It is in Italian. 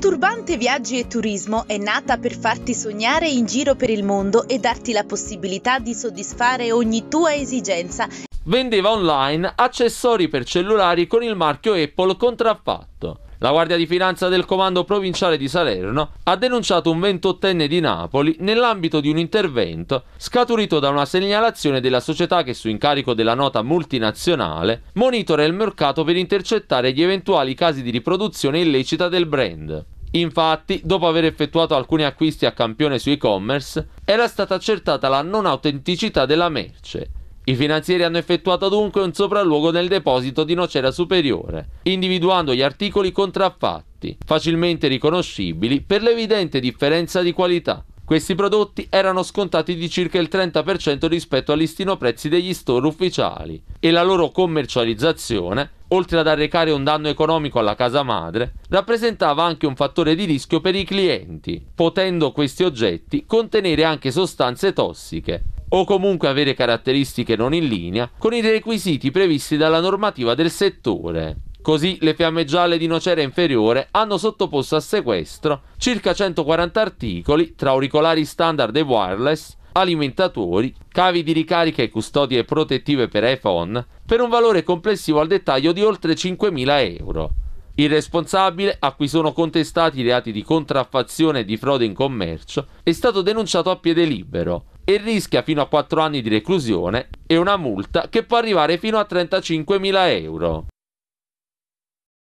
Conturbante Viaggi e Turismo è nata per farti sognare in giro per il mondo e darti la possibilità di soddisfare ogni tua esigenza. Vendeva online accessori per cellulari con il marchio Apple contraffatto. La Guardia di Finanza del Comando Provinciale di Salerno ha denunciato un 28enne di Napoli nell'ambito di un intervento scaturito da una segnalazione della società che su incarico della nota multinazionale monitora il mercato per intercettare gli eventuali casi di riproduzione illecita del brand. Infatti, dopo aver effettuato alcuni acquisti a campione su e-commerce, era stata accertata la non autenticità della merce i finanzieri hanno effettuato dunque un sopralluogo nel deposito di Nocera Superiore, individuando gli articoli contraffatti, facilmente riconoscibili per l'evidente differenza di qualità. Questi prodotti erano scontati di circa il 30% rispetto al listino prezzi degli store ufficiali e la loro commercializzazione, oltre ad arrecare un danno economico alla casa madre, rappresentava anche un fattore di rischio per i clienti, potendo questi oggetti contenere anche sostanze tossiche o comunque avere caratteristiche non in linea con i requisiti previsti dalla normativa del settore. Così le fiamme gialle di Nocera Inferiore hanno sottoposto a sequestro circa 140 articoli tra auricolari standard e wireless, alimentatori, cavi di ricarica e custodie protettive per iPhone, per un valore complessivo al dettaglio di oltre 5.000 euro. Il responsabile, a cui sono contestati i reati di contraffazione e di frode in commercio, è stato denunciato a piede libero, e rischia fino a 4 anni di reclusione e una multa che può arrivare fino a 35.000 euro.